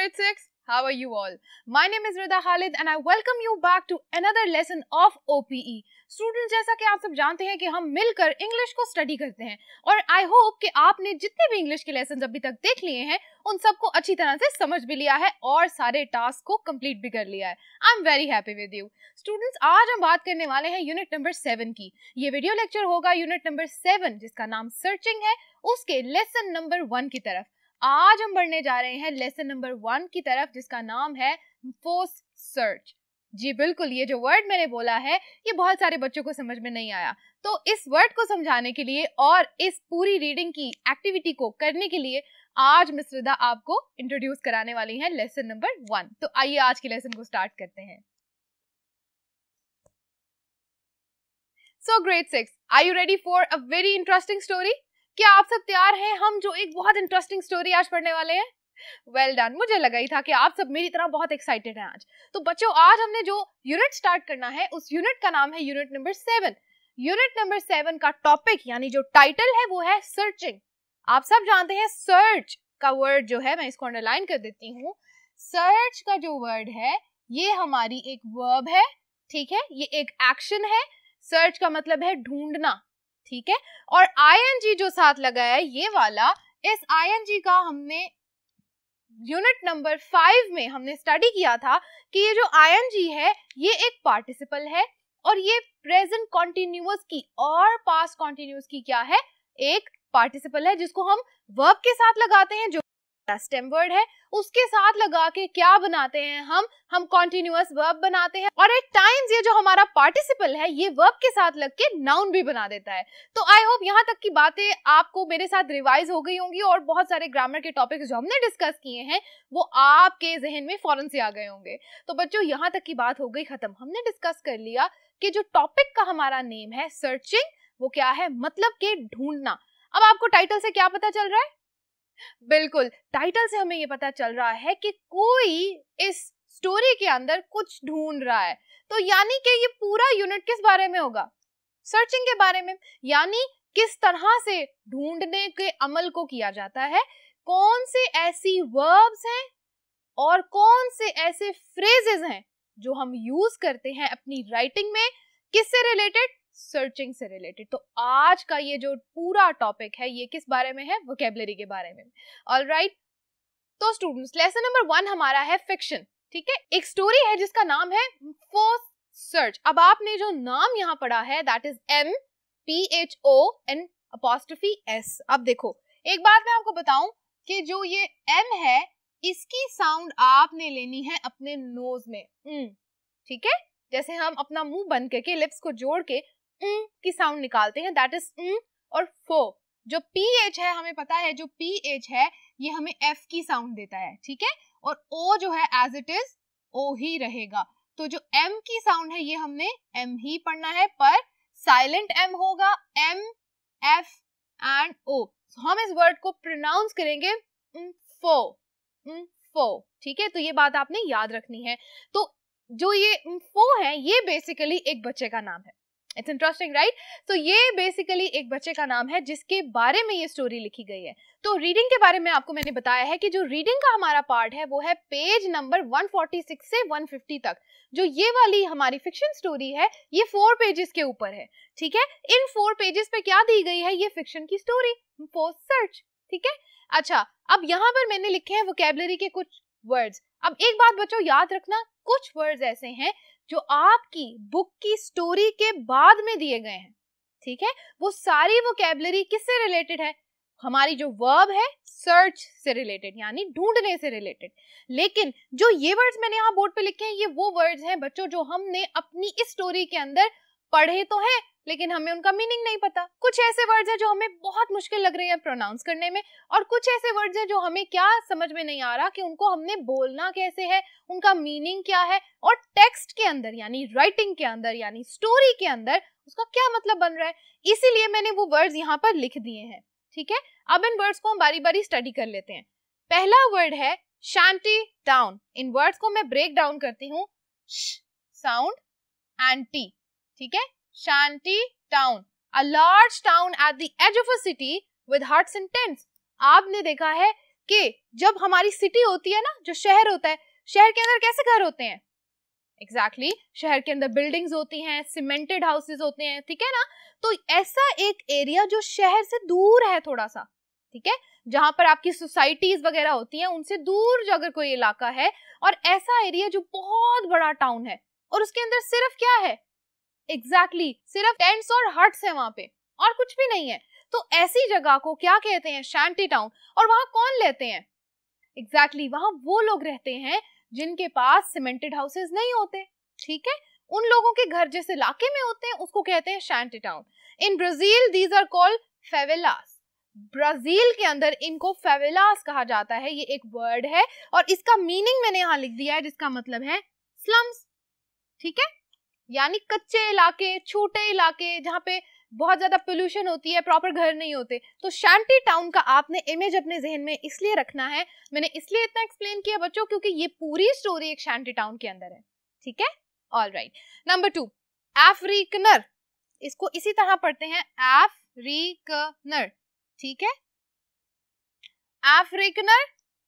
grade 6. How are you all? My name is Rida Khalid and I welcome you back to another lesson of OPE. Student जैसा कि आप सब जानते हैं कि हम मिलकर इंग्लिश को स्टडी करते हैं और आई होप कि आपने जितने भी इंग्लिश के लेसन अभी तक देख लिए हैं उन सबको अच्छी तरह से समझ भी लिया है और सारे टास्क को कंप्लीट भी कर लिया है I am very happy with you students आज हम बात करने वाले हैं यूनिट नंबर सेवन की ये वीडियो लेक्चर होगा यूनिट नंबर सेवन जिसका नाम सर्चिंग है उसके लेसन नंबर वन की तरफ आज हम बढ़ने जा रहे हैं लेसन नंबर वन की तरफ जिसका नाम है फोर्स सर्च जी बिल्कुल ये जो वर्ड मैंने बोला है ये बहुत सारे बच्चों को समझ में नहीं आया तो इस वर्ड को समझाने के लिए और इस पूरी रीडिंग की एक्टिविटी को करने के लिए आज मिस रिदा आपको इंट्रोड्यूस कराने वाली है लेसन नंबर वन तो आइए आज के लेसन को स्टार्ट करते हैं so great six I you ready for a very interesting story क्या आप सब तैयार हैं हम जो एक बहुत इंटरेस्टिंग स्टोरी आज पढ़ने वाले हैं वेल well डन मुझे लगा ही था कि आप सब मेरी तरह बहुत एक्साइटेड हैं आज तो बच्चों आज हमने जो यूनिट स्टार्ट करना है उस यूनिट का नाम है unit number seven unit number seven का टॉपिक यानी जो टाइटल है वो है सर्चिंग आप सब जानते हैं सर्च का वर्ड जो है मैं इसको अंडरलाइन कर देती हूँ सर्च का जो वर्ड है ये हमारी एक वर्ब है ठीक है ये एक एक्शन है सर्च का मतलब है ढूंढना ठीक है और आई जो साथ लगाया है ये वाला इस आई का हमने यूनिट नंबर फाइव में हमने स्टडी किया था कि ये जो आई है ये एक पार्टिसिपल है और ये प्रेजेंट कॉन्टिन्यूस की और पास्ट कॉन्टिन्यूस की क्या है एक पार्टिसिपल है जिसको हम वर्ब के साथ लगाते हैं जो सकता स्टेम वर्ड है उसके साथ लगा के क्या बनाते हैं हम हम कॉन्टिन्यूस वर्ब बनाते हैं और एट टाइम्स ये जो हमारा पार्टिसिपल है ये वर्ब के साथ लग के नाउन भी बना देता है तो आई होप यहाँ तक की बातें आपको मेरे साथ रिवाइज हो गई होंगी और बहुत सारे ग्रामर के टॉपिक्स जो हमने डिस्कस किए हैं वो आपके जहन में फॉरन से आ गए होंगे तो बच्चों यहाँ तक की बात हो गई खत्म हमने डिस्कस कर लिया कि जो टॉपिक का हमारा नेम है सर्चिंग वो क्या है मतलब के ढूंढना अब आपको टाइटल से क्या पता चल रहा है बिल्कुल टाइटल से हमें ये पता चल रहा है कि कोई इस स्टोरी के अंदर कुछ ढूंढ रहा है तो यानी कि ये पूरा यूनिट किस बारे में होगा सर्चिंग के बारे में यानी किस तरह से ढूंढने के अमल को किया जाता है कौन से ऐसी वर्ब्स हैं और कौन से ऐसे फ्रेजेस हैं जो हम यूज करते हैं अपनी राइटिंग में किससे रिलेटेड सर्चिंग से रिलेटेड तो आज का ये जो पूरा टॉपिक है ये किस बारे में है वोकेबलरी के बारे में ऑल right, तो स्टूडेंट्स लेसन नंबर वन हमारा है फिक्शन ठीक है एक स्टोरी है जिसका नाम है फोर्स सर्च अब आपने जो नाम यहाँ पढ़ा है that is M P H O N apostrophe S अब देखो एक बात मैं आपको बताऊं कि जो ये एम है इसकी साउंड आपने लेनी है अपने नोज में हम्म, ठीक है जैसे हम अपना मुंह बंद करके लिप्स को जोड़ के न की साउंड निकालते हैं दैट इज न और फो जो पी एच है हमें पता है जो पी एच है ये हमें एफ की साउंड देता है ठीक है और ओ जो है एज इट इज ओ ही रहेगा तो जो एम की साउंड है ये हमने एम ही पढ़ना है पर साइलेंट एम होगा एम एफ एंड ओ हम इस वर्ड को प्रोनाउंस करेंगे फो फो ठीक है तो ये बात आपने याद रखनी है तो जो ये फो है ये बेसिकली एक बच्चे का नाम है इट्स इंटरेस्टिंग राइट तो ये बेसिकली एक बच्चे का नाम है जिसके बारे में ये स्टोरी लिखी गई है तो रीडिंग के बारे में आपको मैंने बताया है कि जो रीडिंग का हमारा पार्ट है वो है पेज नंबर 146 से 150 तक जो ये वाली हमारी फिक्शन स्टोरी है ये फोर पेजेस के ऊपर है ठीक है इन फोर पेजेस पे क्या दी गई है ये फिक्शन की स्टोरी फोर सर्च ठीक है अच्छा अब यहाँ पर मैंने लिखे हैं वोकेबलरी के कुछ वर्ड्स अब एक बात बच्चों याद रखना कुछ वर्ड्स ऐसे हैं जो आपकी बुक की स्टोरी के बाद में दिए गए हैं ठीक है वो सारी वो कैबलरी किससे रिलेटेड है हमारी जो वर्ब है सर्च से रिलेटेड यानी ढूंढने से रिलेटेड लेकिन जो ये वर्ड्स मैंने यहाँ बोर्ड पे लिखे हैं ये वो वर्ड्स हैं बच्चों जो हमने अपनी इस स्टोरी के अंदर पढ़े तो हैं लेकिन हमें उनका मीनिंग नहीं पता कुछ ऐसे वर्ड्स हैं जो हमें बहुत मुश्किल लग रही है प्रोनाउंस करने में और कुछ ऐसे वर्ड्स हैं जो हमें क्या समझ में नहीं आ रहा कि उनको हमने बोलना कैसे है उनका मीनिंग क्या है और टेक्स्ट के अंदर यानी राइटिंग के अंदर यानी स्टोरी के अंदर उसका क्या मतलब बन रहा है इसीलिए मैंने वो वर्ड्स यहाँ पर लिख दिए हैं ठीक है अब इन वर्ड्स को हम बारी बारी स्टडी कर लेते हैं पहला वर्ड है शांति डाउन इन वर्ड्स को मैं ब्रेक डाउन करती हूँ साउंड एंटी ठीक है shanty town a large town at the edge of a city with huts and आपने देखा है कि जब हमारी सिटी होती है ना जो शहर होता है शहर के अंदर कैसे घर होते हैं एग्जैक्टली exactly, शहर के अंदर बिल्डिंग्स होती हैं सीमेंटेड हाउसेस होते हैं ठीक है ना तो ऐसा एक एरिया जो शहर से दूर है थोड़ा सा ठीक है जहां पर आपकी सोसाइटीज वगैरह होती हैं उनसे दूर जो अगर कोई इलाका है और ऐसा एरिया जो बहुत बड़ा टाउन है और उसके अंदर सिर्फ क्या है एग्जैक्टली exactly, सिर्फ टेंट्स और हट्स है वहाँ पे और कुछ भी नहीं है तो ऐसी जगह को क्या कहते हैं शांति टाउन और वहाँ कौन लेते हैं एग्जैक्टली exactly, वहाँ वो लोग रहते हैं जिनके पास सीमेंटेड हाउसेस नहीं होते ठीक है उन लोगों के घर जिस इलाके में होते हैं उसको कहते हैं shanty town in Brazil these are called favelas Brazil के अंदर इनको फेवेलास कहा जाता है ये एक वर्ड है और इसका मीनिंग मैंने यहां लिख दिया है जिसका मतलब है स्लम्स ठीक है यानी कच्चे इलाके छोटे इलाके जहाँ पे बहुत ज्यादा पोल्यूशन होती है प्रॉपर घर नहीं होते तो शांति टाउन का आपने इमेज अपने जहन में इसलिए रखना है मैंने इसलिए इतना एक्सप्लेन किया बच्चों क्योंकि ये पूरी स्टोरी एक शांति टाउन के अंदर है ठीक है all right number two Afrikaner इसको इसी तरह पढ़ते हैं एफ्रिकनर ठीक है एफ्रिकनर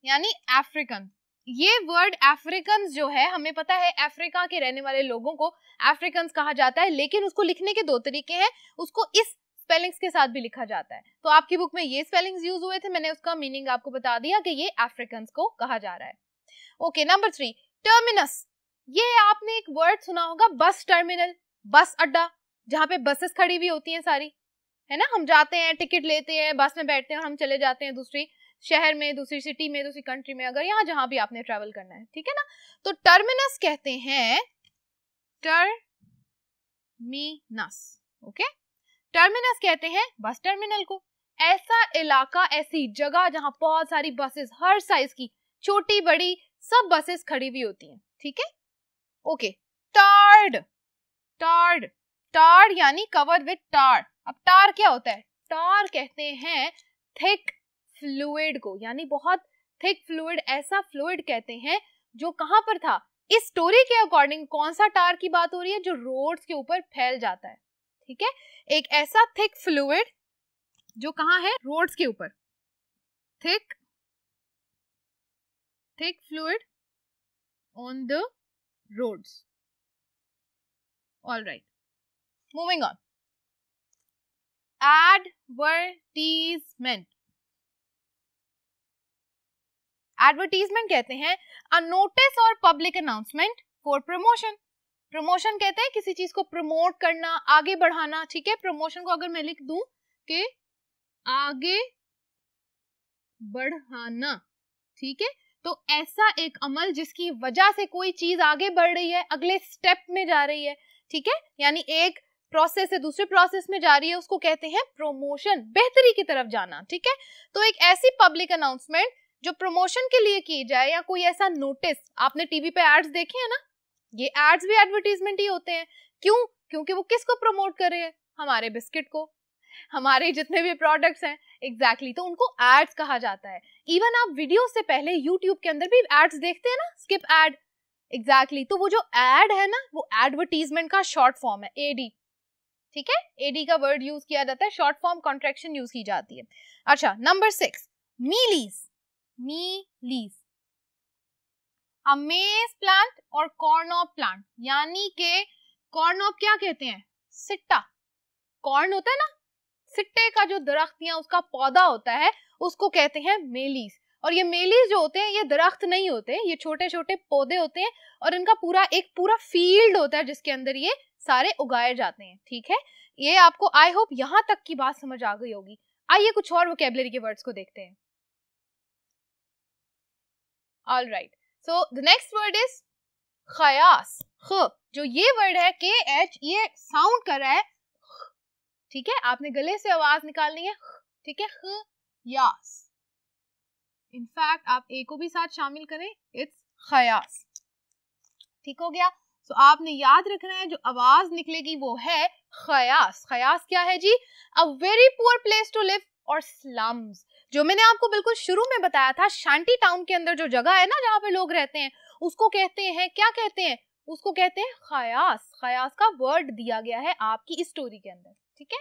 यानी एफ्रिकन ये वर्ड अफ्रीकन जो है हमें पता है अफ्रीका के रहने वाले लोगों को अफ्रीकन कहा जाता है लेकिन उसको लिखने के दो तरीके हैं उसको इस स्पेलिंग्स के साथ भी लिखा जाता है तो आपकी बुक में ये स्पेलिंग्स यूज हुए थे मैंने उसका मीनिंग आपको बता दिया कि ये अफ्रीकन को कहा जा रहा है ओके नंबर थ्री टर्मिनस ये आपने एक वर्ड सुना होगा बस टर्मिनल बस अड्डा जहाँ पे बसेस खड़ी हुई होती हैं सारी है ना हम जाते हैं टिकट लेते हैं बस में बैठते हैं और हम चले जाते हैं दूसरी शहर में दूसरी सिटी में दूसरी कंट्री में अगर यहाँ जहां भी आपने ट्रेवल करना है ठीक है ना तो टर्मिनस कहते हैं टर्मिनस ओके टर्मिनस कहते हैं बस टर्मिनल को ऐसा इलाका ऐसी जगह जहां बहुत सारी बसेस हर साइज की छोटी बड़ी सब बसेस खड़ी हुई होती हैं ठीक है ओके टार्ड टार्ड टार यानी कवर विद टार अब टार क्या होता है टार कहते हैं थिक फ्लूड को यानी बहुत थिक फ्लूड ऐसा फ्लूड कहते हैं जो कहां पर था इस स्टोरी के अकॉर्डिंग कौन सा टार की बात हो रही है जो रोड्स के ऊपर फैल जाता है ठीक है एक ऐसा थिक फ्लूड जो कहा है रोड्स के ऊपर thick thick fluid on the roads all right moving on advertisement advertisement कहते हैं अ नोटिस और public announcement for promotion promotion कहते हैं किसी चीज को प्रमोट करना आगे बढ़ाना ठीक है प्रमोशन को अगर मैं लिख दू के आगे बढ़ाना ठीक है तो ऐसा एक अमल जिसकी वजह से कोई चीज आगे बढ़ रही है अगले स्टेप में जा रही है ठीक है यानी एक प्रोसेस से दूसरे प्रोसेस में जा रही है उसको कहते हैं प्रोमोशन बेहतरी की तरफ जाना ठीक है तो एक ऐसी पब्लिक अनाउंसमेंट जो प्रमोशन के लिए की जाए या कोई ऐसा नोटिस आपने टीवी पे एड्स देखे हैं ना ये एड्स भी एडवर्टीजमेंट ही होते हैं क्यों क्योंकि वो किसको प्रमोट कर रहे हैं हमारे बिस्किट को हमारे जितने भी प्रोडक्ट्स हैं एग्जैक्टली exactly, तो उनको एड्स कहा जाता है इवन आप वीडियो से पहले यूट्यूब के अंदर भी एड्स देखते हैं ना स्किप एड एग्जैक्टली तो वो जो एड है ना वो एडवर्टीजमेंट का शॉर्ट फॉर्म है एडी ठीक है एडी का वर्ड यूज किया जाता है शॉर्ट फॉर्म कॉन्ट्रेक्शन यूज की जाती है अच्छा नंबर सिक्स मीलीज मीलीस अब प्लांट और कॉर्नॉप प्लांट यानी के कॉर्नॉप क्या कहते हैं सिट्टा कॉर्न होता है ना सिट्टे का जो दरख्त या उसका पौधा होता है उसको कहते हैं मेलीस और ये मेलीस जो होते हैं ये दरख्त नहीं होते ये छोटे छोटे पौधे होते हैं और इनका पूरा एक पूरा फील्ड होता है जिसके अंदर ये सारे उगाए जाते हैं ठीक है ये आपको आई होप यहाँ तक की बात समझ आ गई होगी आइए कुछ और वोकेबलरी के वर्ड्स को देखते हैं all right so the next word is khayas ख जो ये वर्ड है के एच ये साउंड कर रहा है ठीक है आपने गले से आवाज निकालनी है ठीक है ख यास इनफैक्ट आप ए को भी साथ शामिल करें इट्स खयास ठीक हो गया सो so, आपने याद रखना है जो आवाज निकलेगी वो है खयास खयास क्या है जी a very poor place to live और स्लम्स जो मैंने आपको बिल्कुल शुरू में बताया था शांति टाउन के अंदर जो जगह है ना जहाँ पे लोग रहते हैं उसको कहते हैं क्या कहते हैं उसको कहते हैं खयास खयास का वर्ड दिया गया है आपकी स्टोरी के अंदर ठीक है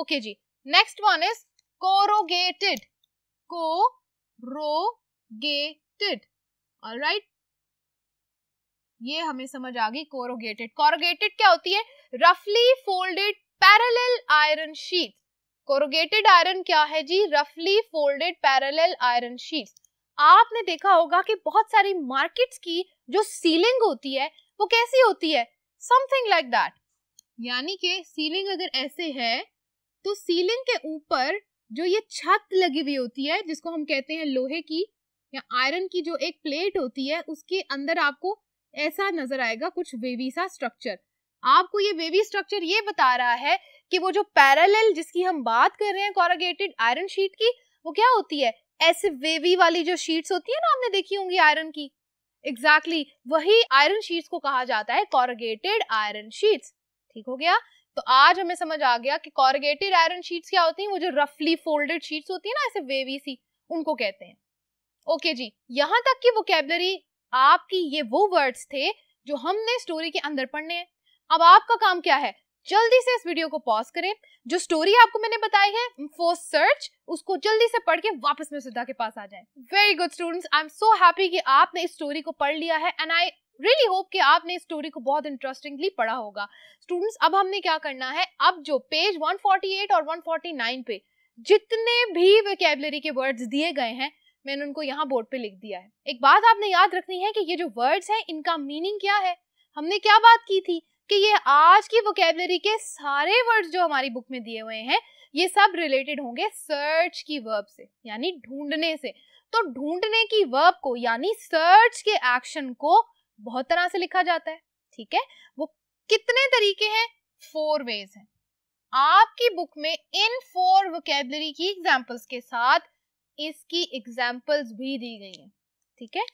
ओके जी next one is corrugated corrugated right ये हमें समझ आ गई कोरोगेटेड कोरोगेटेड क्या होती है रफली folded parallel iron sheet corrugated iron क्या है जी रफली फोल्डेड पैरेलल आयरन शीट आपने देखा होगा कि बहुत सारी मार्केट्स की जो सीलिंग होती है वो कैसी होती है समथिंग लाइक दैट यानी कि सीलिंग अगर ऐसे है तो सीलिंग के ऊपर जो ये छत लगी हुई होती है जिसको हम कहते हैं लोहे की या आयरन की जो एक प्लेट होती है उसके अंदर आपको ऐसा नजर आएगा कुछ वेवी सा स्ट्रक्चर आपको ये वेवी स्ट्रक्चर ये बता रहा है कि वो जो पैरेलल जिसकी हम बात कर रहे हैं कॉरगेटेड आयरन शीट की वो क्या होती है ऐसे वेवी वाली जो शीट्स होती है ना आपने देखी होंगी आयरन की एग्जैक्टली exactly, वही आयरन शीट्स को कहा जाता है कॉरगेटेड आयरन शीट्स ठीक हो गया तो आज हमें समझ आ गया कि कॉरगेटेड आयरन शीट्स क्या होती हैं वो जो रफली फोल्डेड शीट्स होती है ना ऐसे वेवी सी उनको कहते हैं ओके okay जी यहाँ तक की वोकेबलरी आपकी ये वो वर्ड्स थे जो हमने स्टोरी के अंदर पढ़ने हैं अब आपका काम क्या है जल्दी से इस वीडियो को पॉज करें जो स्टोरी आपको मैंने बताई है सर्च उसको जल्दी से पढ़ के वापस में सुधा के पास आ जाए very good students I am so happy कि आपने इस स्टोरी को पढ़ लिया है एंड आई रियली होप कि आपने इस स्टोरी को बहुत इंटरेस्टिंगली पढ़ा होगा स्टूडेंट्स अब हमने क्या करना है अब जो पेज 148 और 149 पे जितने भी वेकेबलरी के वर्ड्स दिए गए हैं मैंने उनको यहाँ बोर्ड पे लिख दिया है एक बात आपने याद रखनी है कि ये जो वर्ड्स हैं इनका मीनिंग क्या है हमने क्या बात की थी कि ये आज की वोकेबलरी के सारे वर्ड्स जो हमारी बुक में दिए हुए हैं ये सब रिलेटेड होंगे सर्च की वर्ब से यानी ढूंढने से तो ढूंढने की वर्ब को यानी सर्च के एक्शन को बहुत तरह से लिखा जाता है ठीक है वो कितने तरीके हैं फोर वेज हैं आपकी बुक में इन फोर वोकेबलरी की एग्जाम्पल्स के साथ इसकी एग्जाम्पल्स भी दी गई हैं ठीक है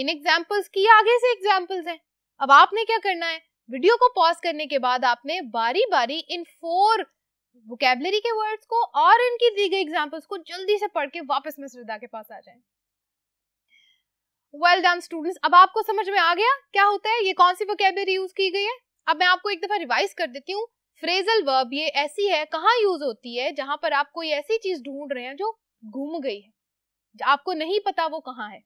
इन एग्जाम्पल्स की आगे से एग्जाम्पल्स हैं अब आपने क्या करना है वीडियो को पॉज करने के बाद आपने बारी बारी इन फोर वोकेबलरी के वर्ड्स को और इनकी दी गई एग्जाम्पल्स को जल्दी से पढ़ के वापस मिस रिदा के पास आ जाए वेल डन स्टूडेंट्स अब आपको समझ में आ गया क्या होता है ये कौन सी वोकेबलरी यूज की गई है अब मैं आपको एक दफा रिवाइज कर देती हूँ फ्रेजल वर्ब ये ऐसी है कहाँ यूज होती है जहां पर आप कोई ऐसी चीज ढूंढ रहे हैं जो घूम गई है आपको नहीं पता वो कहाँ है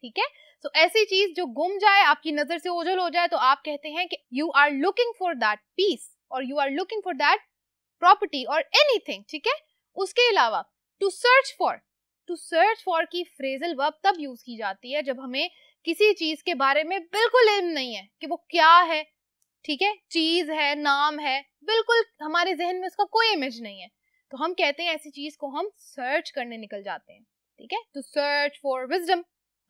ठीक है सो ऐसी चीज जो गुम जाए आपकी नजर से ओझल हो जाए तो आप कहते हैं कि you are looking for that piece और you are looking for that property और एनीथिंग ठीक है उसके अलावा to search for to search for की फ्रेजल वर्ब तब यूज की जाती है जब हमें किसी चीज के बारे में बिल्कुल इल्म नहीं है कि वो क्या है ठीक है चीज है नाम है बिल्कुल हमारे जहन में उसका कोई इमेज नहीं है तो हम कहते हैं ऐसी चीज को हम सर्च करने निकल जाते हैं ठीक है टू सर्च फॉर विजडम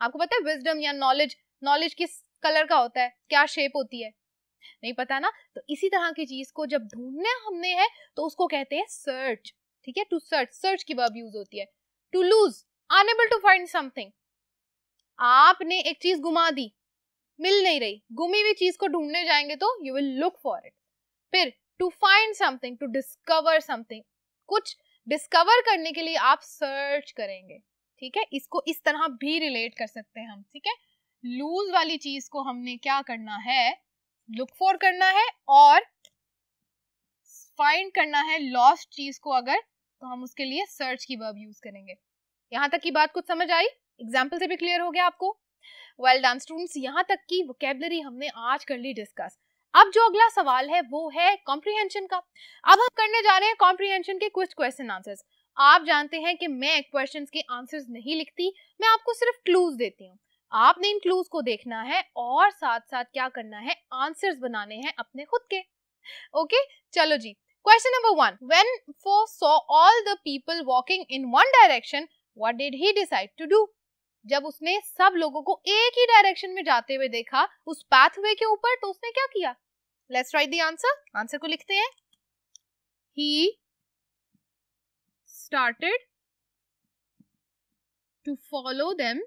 आपको पता है विजडम या नॉलेज नॉलेज किस कलर का होता है क्या शेप होती है नहीं पता ना तो इसी तरह की चीज को जब ढूंढना हमने है तो उसको कहते हैं सर्च ठीक है टू सर्च सर्च की वर्ब यूज होती है to lose unable to find something आपने एक चीज गुमा दी मिल नहीं रही गुमी हुई चीज को ढूंढने जाएंगे तो you will look for it फिर to find something to discover something कुछ डिस्कवर करने के लिए आप सर्च करेंगे ठीक है इसको इस तरह भी रिलेट कर सकते हैं हम ठीक है लूज वाली चीज को हमने क्या करना है लुक फॉर करना है और फाइंड करना है लॉस्ट चीज को अगर तो हम उसके लिए सर्च की वर्ब यूज करेंगे यहाँ तक की बात कुछ समझ आई एग्जाम्पल से भी क्लियर हो गया आपको वेल डन स्टूडेंट्स यहाँ तक की वोकेबलरी हमने आज कर ली डिस्कस अब जो अगला सवाल है वो है कॉम्प्रीहेंशन का अब हम करने जा रहे हैं कॉम्प्रीहेंशन के कुछ क्वेश्चन आंसर्स आप जानते हैं कि मैं क्वेश्चन के आंसर नहीं लिखती मैं आपको सिर्फ क्लूज देती हूँ आपने इन क्लूज को देखना है और साथ साथ क्या करना है आंसर बनाने हैं अपने खुद के ओके चलो जी question number one when Fo saw all the people walking in one direction what did he decide to do जब उसने सब लोगों को एक ही डायरेक्शन में जाते हुए देखा उस पैथवे के ऊपर तो उसने क्या किया let's write the answer answer को लिखते हैं ही started to follow them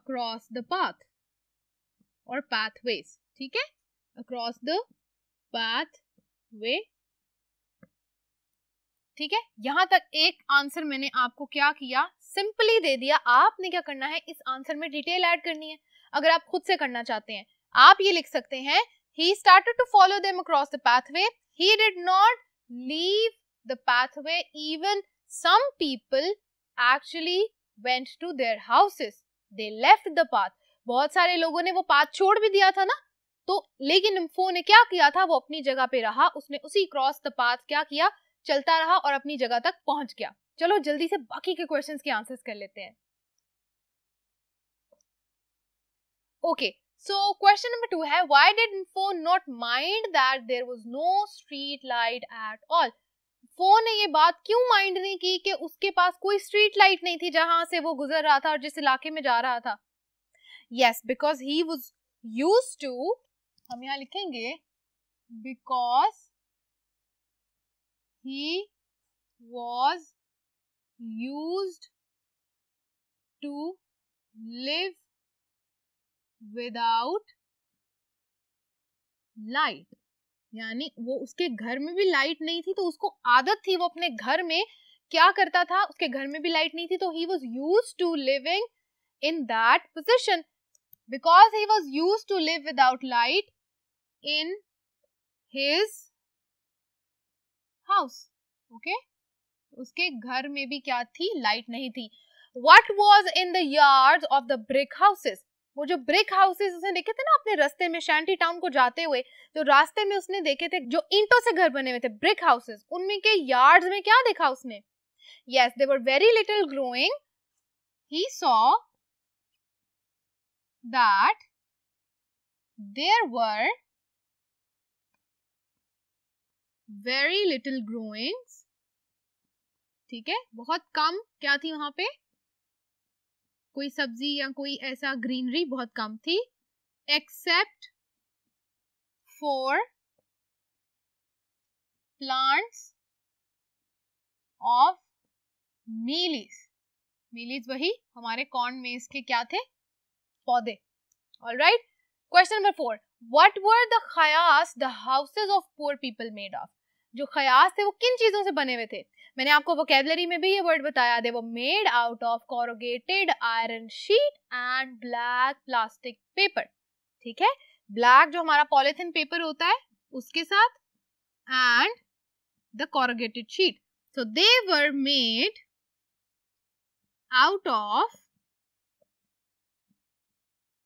across the path or pathways ठीक है across the pathway ठीक है यहां तक एक आंसर मैंने आपको क्या किया सिंपली दे दिया आपने क्या करना है इस आंसर में डिटेल ऐड करनी है अगर आप खुद से करना चाहते हैं आप ये लिख सकते हैं he started to follow them across the pathway He did not leave the pathway. Even some people actually went to their houses. They left the path. बहुत सारे लोगों ने वो पाथ छोड़ भी दिया था ना तो लेकिन निम्फो ने क्या किया था वो अपनी जगह पे रहा उसने उसी क्रॉस द पाथ क्या किया चलता रहा और अपनी जगह तक पहुंच गया चलो जल्दी से बाकी के क्वेश्चंस के आंसर्स कर लेते हैं okay okay, So question number two है why did phone not mind that there was no street light at all? Phone ने ये बात क्यों माइंड नहीं की कि उसके पास कोई स्ट्रीट लाइट नहीं थी जहां से वो गुजर रहा था और जिस इलाके में जा रहा था yes because he was used to हम यहाँ लिखेंगे because he was used to live without light यानी वो उसके घर में भी लाइट नहीं थी तो उसको आदत थी वो अपने घर में क्या करता था उसके घर में भी लाइट नहीं थी तो he was used to living in that position because he was used to live without light in his house okay उसके घर में भी क्या थी लाइट नहीं थी what was in the yard of the brick houses वो जो ब्रिक हाउसेस उसने देखे थे ना अपने रास्ते में शैंटी टाउन को जाते हुए जो रास्ते में उसने देखे थे जो ईंटों से घर बने हुए थे ब्रिक हाउसेस उनमें के यार्ड्स में क्या देखा उसने yes they were very little growing he saw that there were very little growings ठीक है बहुत कम क्या थी वहां पे कोई सब्जी या कोई ऐसा ग्रीनरी बहुत कम थी except for plants of mealies mealies वही हमारे कॉर्न मेज के क्या थे पौधे all right question number four what were the khayas the houses of poor people made of जो खयास थे वो किन चीजों से बने हुए थे मैंने आपको वोकेबलरी में भी ये वर्ड बताया दे वो made out of corrugated iron sheet and black plastic paper ठीक है ब्लैक जो हमारा पॉलिथिन पेपर होता है उसके साथ and the corrugated sheet so they were made out of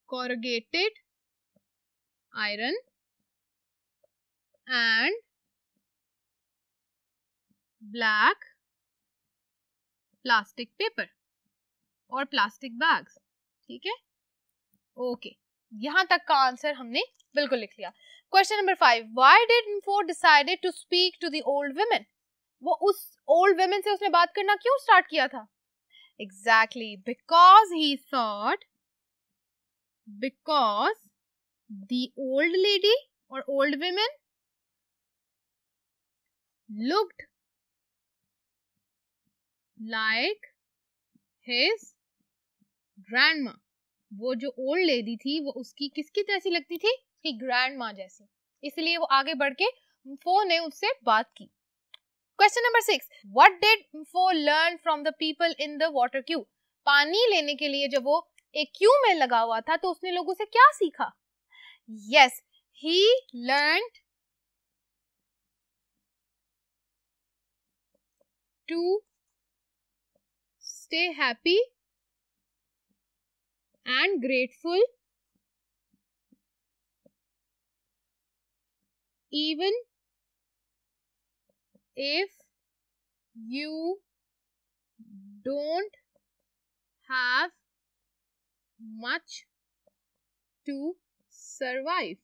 corrugated iron and black plastic paper और plastic bags ठीक है ओके okay. यहाँ तक का आंसर हमने बिल्कुल लिख लिया question number five why did in Fo decided to speak to the old women वो उस ओल्ड वेमेन से उसने बात करना क्यों स्टार्ट किया था exactly because he thought because the old lady और old women looked like his grand वो जो ओल्ड लेडी थी वो उसकी किसकी जैसी लगती थी उसकी ग्रैंड माँ जैसी इसलिए वो आगे बढ़ के फो ने उससे बात की question number six what did Fo learn from the people in the water queue पानी लेने के लिए जब वो एक क्यू में लगा हुआ था तो उसने लोगों से क्या सीखा yes he learn to stay happy and grateful even if you don't have much to survive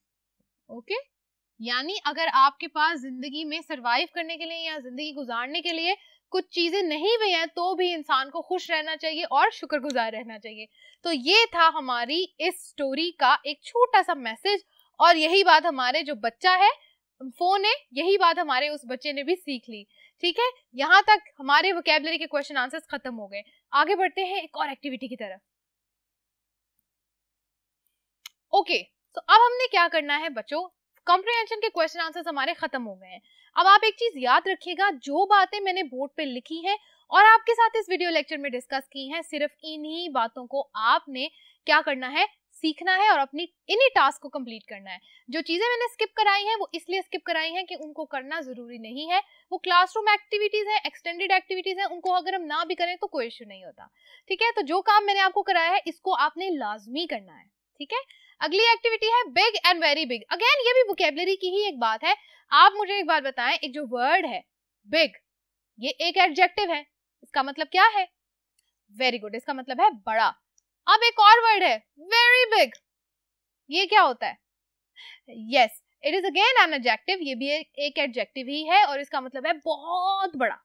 okay यानी अगर आपके पास जिंदगी में सरवाइव करने के लिए या जिंदगी गुजारने के लिए कुछ चीज़ें नहीं भी हैं तो भी इंसान को खुश रहना चाहिए और शुक्रगुजार रहना चाहिए तो ये था हमारी इस स्टोरी का एक छोटा सा मैसेज और यही बात हमारे जो बच्चा है फोन है यही बात हमारे उस बच्चे ने भी सीख ली ठीक है यहाँ तक हमारे वोकेबलरी के क्वेश्चन आंसर्स खत्म हो गए आगे बढ़ते हैं एक और एक्टिविटी की तरफ ओके okay, तो अब हमने क्या करना है बच्चों कॉम्प्रिहेंशन के क्वेश्चन आंसर्स हमारे खत्म हो गए हैं अब आप एक चीज याद रखिएगा जो बातें मैंने बोर्ड पे लिखी हैं और आपके साथ इस वीडियो लेक्चर में डिस्कस की हैं सिर्फ इन्हीं बातों को आपने क्या करना है सीखना है और अपनी इन्हीं टास्क को कंप्लीट करना है जो चीजें मैंने स्किप कराई हैं वो इसलिए स्किप कराई हैं कि उनको करना जरूरी नहीं है वो क्लासरूम एक्टिविटीज हैं एक्सटेंडेड एक्टिविटीज हैं उनको अगर हम ना भी करें तो कोई इश्यू नहीं होता ठीक है तो जो काम मैंने आपको कराया है इसको आपने लाजमी करना है ठीक है अगली एक्टिविटी है big and very big again ये भी वोकेबलरी की ही एक बात है आप मुझे एक बात बताएं एक जो वर्ड है बिग ये एक एडजेक्टिव है इसका मतलब क्या है वेरी गुड इसका मतलब है बड़ा अब एक और वर्ड है वेरी बिग ये क्या होता है yes it is again an adjective ये भी एक एडजेक्टिव ही है और इसका मतलब है बहुत बड़ा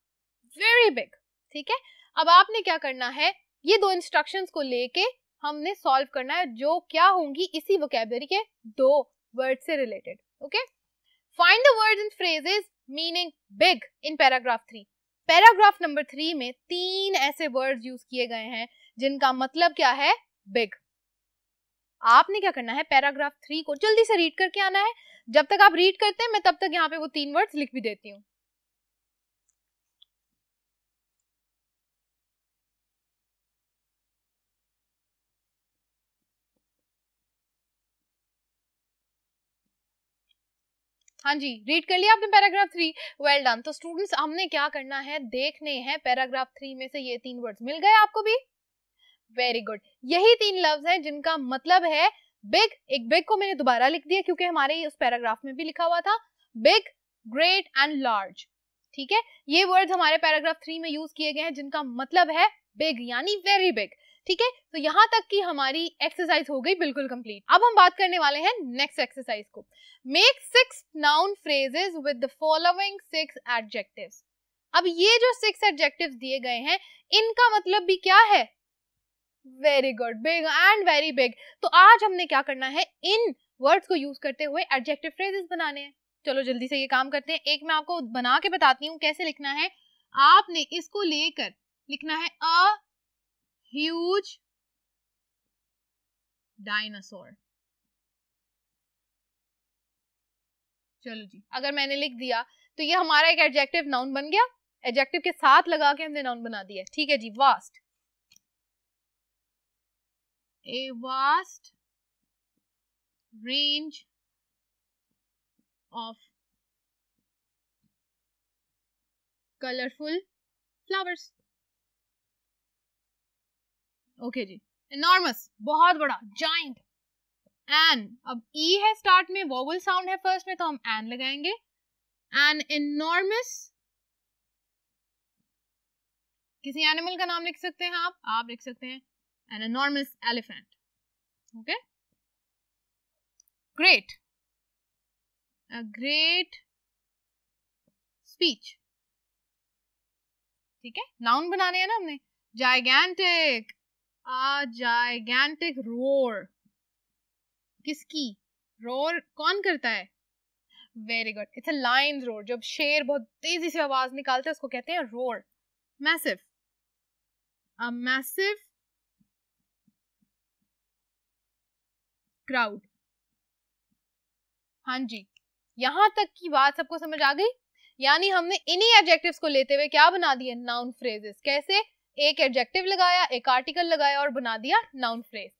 वेरी बिग ठीक है अब आपने क्या करना है ये दो इंस्ट्रक्शंस को लेके हमने सॉल्व करना है जो क्या होंगी इसी वोकेबलरी के दो वर्ड से related okay find the words and phrases meaning big in paragraph three paragraph number three में तीन ऐसे वर्ड्स यूज किए गए हैं जिनका मतलब क्या है बिग आपने क्या करना है पैराग्राफ थ्री को जल्दी से रीड करके आना है जब तक आप रीड करते हैं मैं तब तक यहाँ पे वो तीन वर्ड्स लिख भी देती हूँ हाँ जी रीड कर लिया आपने पैराग्राफ थ्री वेल डन तो स्टूडेंट्स हमने क्या करना है देखने हैं पैराग्राफ थ्री में से ये तीन वर्ड्स मिल गए आपको भी वेरी गुड यही तीन लव्स हैं जिनका मतलब है बिग एक बिग को मैंने दोबारा लिख दिया क्योंकि हमारे उस पैराग्राफ में भी लिखा हुआ था बिग ग्रेट एंड लार्ज ठीक है ये वर्ड हमारे पैराग्राफ थ्री में यूज किए गए हैं जिनका मतलब है बिग यानी वेरी बिग ठीक है तो यहाँ तक की हमारी एक्सरसाइज हो गई बिल्कुल कंप्लीट अब हम बात करने वाले हैं नेक्स्ट एक्सरसाइज को make six noun phrases with the following six adjective अब ये जो सिक्स एडजेक्टिव दिए गए हैं इनका मतलब भी क्या है very good big and very big तो आज हमने क्या करना है इन वर्ड्स को यूज करते हुए एडजेक्टिव फ्रेजेस बनाने हैं चलो जल्दी से ये काम करते हैं एक मैं आपको बना के बताती हूँ कैसे लिखना है आपने इसको लेकर लिखना है अ huge dinosaur. चलो जी अगर मैंने लिख दिया तो ये हमारा एक एडजेक्टिव नाउन बन गया एडजेक्टिव के साथ लगा के हमने नाउन बना दिया ठीक है जी vast a vast range of colourful flowers okay जी इनॉर्मस बहुत बड़ा जाइंट एन अब ई e है स्टार्ट में वोवल साउंड है फर्स्ट में तो हम एन लगाएंगे एन इनॉर्मस किसी एनिमल का नाम लिख सकते हैं आप आप लिख सकते हैं an enormous elephant okay great a great speech ठीक है नाउन बनाने हैं ना हमने जाइगेंटिक a रोर किसकी रोर कौन करता है very good it's a lion roar जब शेर बहुत तेजी से आवाज निकालता है उसको कहते हैं roar massive a massive crowd हाँ जी यहां तक की बात सबको समझ आ गई यानी हमने इन्हीं एडजेक्टिव्स को लेते हुए क्या बना दिए नाउन फ्रेजेस कैसे एक एडजेक्टिव लगाया एक आर्टिकल लगाया और बना दिया नाउन फ्रेज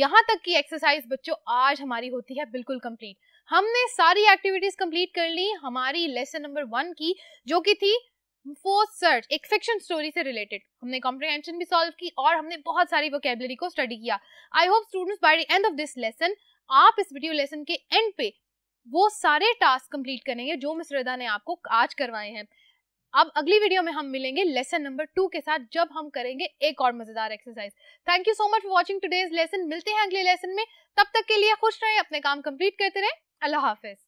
यहाँ तक की एक्सरसाइज बच्चों आज हमारी होती है बिल्कुल कंप्लीट हमने सारी एक्टिविटीज कंप्लीट कर ली हमारी लेसन नंबर वन की जो कि थी फोर्थ सर्च एक फिक्शन स्टोरी से रिलेटेड हमने कॉम्प्रिहेंशन भी सॉल्व की और हमने बहुत सारी वोकेबलरी को स्टडी किया I hope students by the end of this lesson आप इस वीडियो लेसन के एंड पे वो सारे टास्क कंप्लीट करेंगे जो मिस रदा ने आपको आज करवाए हैं अब अगली वीडियो में हम मिलेंगे लेसन नंबर टू के साथ जब हम करेंगे एक और मजेदार exercise thank you so much for watching today's lesson मिलते हैं अगले लेसन में तब तक के लिए खुश रहें अपने काम कंप्लीट करते रहें अल्लाह हाफिज